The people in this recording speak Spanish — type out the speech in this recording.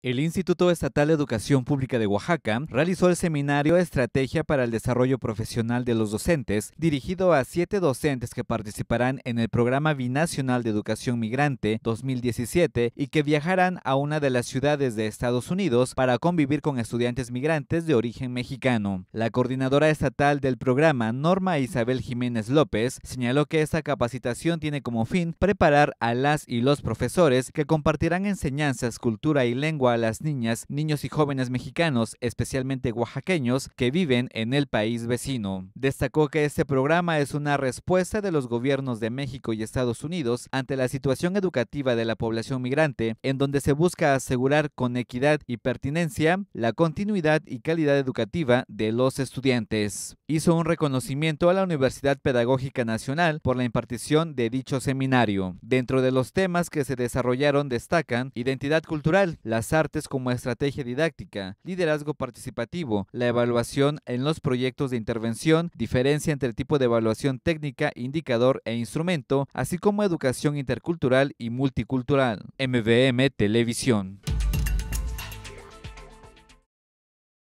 El Instituto Estatal de Educación Pública de Oaxaca realizó el seminario Estrategia para el Desarrollo Profesional de los Docentes, dirigido a siete docentes que participarán en el Programa Binacional de Educación Migrante 2017 y que viajarán a una de las ciudades de Estados Unidos para convivir con estudiantes migrantes de origen mexicano. La coordinadora estatal del programa, Norma Isabel Jiménez López, señaló que esta capacitación tiene como fin preparar a las y los profesores que compartirán enseñanzas, cultura y lengua a las niñas, niños y jóvenes mexicanos, especialmente oaxaqueños, que viven en el país vecino. Destacó que este programa es una respuesta de los gobiernos de México y Estados Unidos ante la situación educativa de la población migrante, en donde se busca asegurar con equidad y pertinencia la continuidad y calidad educativa de los estudiantes. Hizo un reconocimiento a la Universidad Pedagógica Nacional por la impartición de dicho seminario. Dentro de los temas que se desarrollaron destacan identidad cultural, las artes como estrategia didáctica, liderazgo participativo, la evaluación en los proyectos de intervención, diferencia entre el tipo de evaluación técnica, indicador e instrumento, así como educación intercultural y multicultural. MVM Televisión.